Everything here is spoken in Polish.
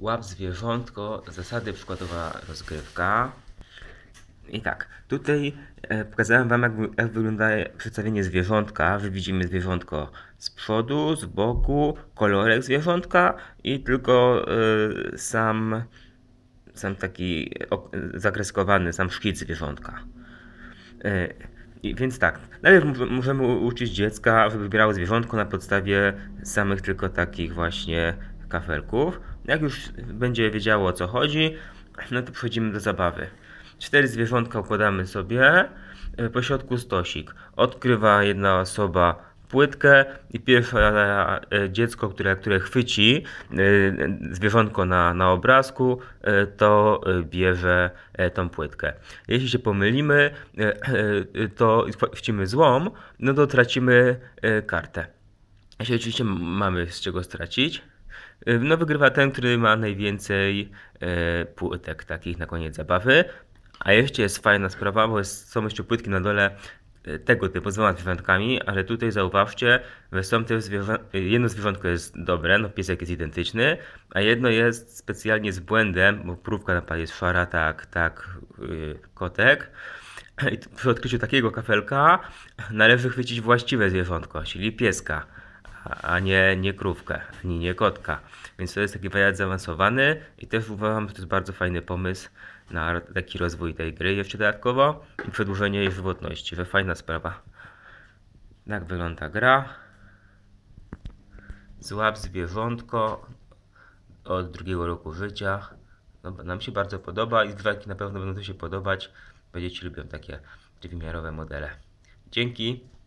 Łap zwierzątko, zasady przykładowa rozgrywka. I tak, tutaj e, pokazałem Wam, jak, jak wygląda przedstawienie zwierzątka, że widzimy zwierzątko z przodu, z boku, kolorek zwierzątka i tylko e, sam, sam taki zakreskowany, sam szkic zwierzątka. E, i, więc tak, najpierw możemy uczyć dziecka, żeby wybierało zwierzątko na podstawie samych tylko takich właśnie kafelków. Jak już będzie wiedziało o co chodzi, no to przechodzimy do zabawy. Cztery zwierzątka układamy sobie, e, po środku stosik. Odkrywa jedna osoba płytkę i pierwsze e, dziecko, które, które chwyci e, zwierzątko na, na obrazku, to bierze tą płytkę. Jeśli się pomylimy, to chwycimy złom, no to tracimy kartę. Jeśli oczywiście mamy z czego stracić, Y, no wygrywa ten, który ma najwięcej y, płytek takich na koniec zabawy. A jeszcze jest fajna sprawa, bo jest, są jeszcze płytki na dole y, tego typu z dwoma zwierzątkami, ale tutaj zauważcie, że są jedno zwierzątko jest dobre, no piesek jest identyczny, a jedno jest specjalnie z błędem, bo próbka na przykład jest szara, tak, tak, kotek. I przy odkryciu takiego kafelka należy chwycić właściwe zwierzątko, czyli pieska a nie, nie krówkę, ani nie kotka. Więc to jest taki wariant zaawansowany i też uważam, że to jest bardzo fajny pomysł na taki rozwój tej gry jeszcze dodatkowo i przedłużenie jej żywotności, że fajna sprawa. Tak wygląda gra. Złap zwierzątko od drugiego roku życia. No, nam się bardzo podoba i zgrajki na pewno będą się podobać. Będziecie lubią takie trójwymiarowe modele. Dzięki!